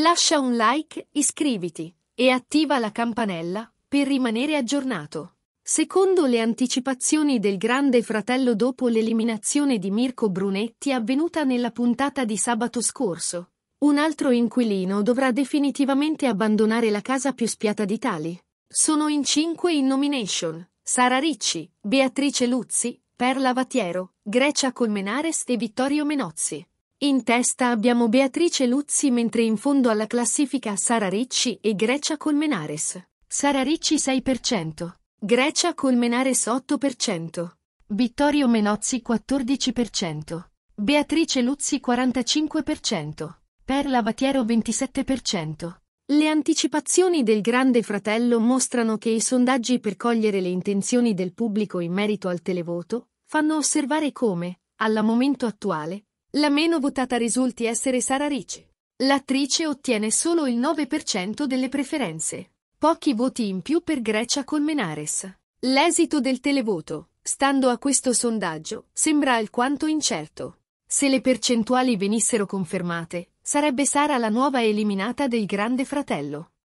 Lascia un like, iscriviti e attiva la campanella per rimanere aggiornato. Secondo le anticipazioni del Grande Fratello dopo l'eliminazione di Mirko Brunetti avvenuta nella puntata di sabato scorso, un altro inquilino dovrà definitivamente abbandonare la casa più spiata d'Italia. Sono in cinque in nomination. Sara Ricci, Beatrice Luzzi, Perla Vatiero, Grecia Colmenares e Vittorio Menozzi. In testa abbiamo Beatrice Luzzi mentre in fondo alla classifica Sara Ricci e Grecia Colmenares. Sara Ricci 6%, Grecia Colmenares 8%, Vittorio Menozzi 14%, Beatrice Luzzi 45%, Perla Vatiero 27%. Le anticipazioni del Grande Fratello mostrano che i sondaggi per cogliere le intenzioni del pubblico in merito al televoto fanno osservare come, alla momento attuale, la meno votata risulti essere Sara Ricci. L'attrice ottiene solo il 9% delle preferenze. Pochi voti in più per Grecia Colmenares. L'esito del televoto, stando a questo sondaggio, sembra alquanto incerto. Se le percentuali venissero confermate, sarebbe Sara la nuova eliminata del Grande Fratello.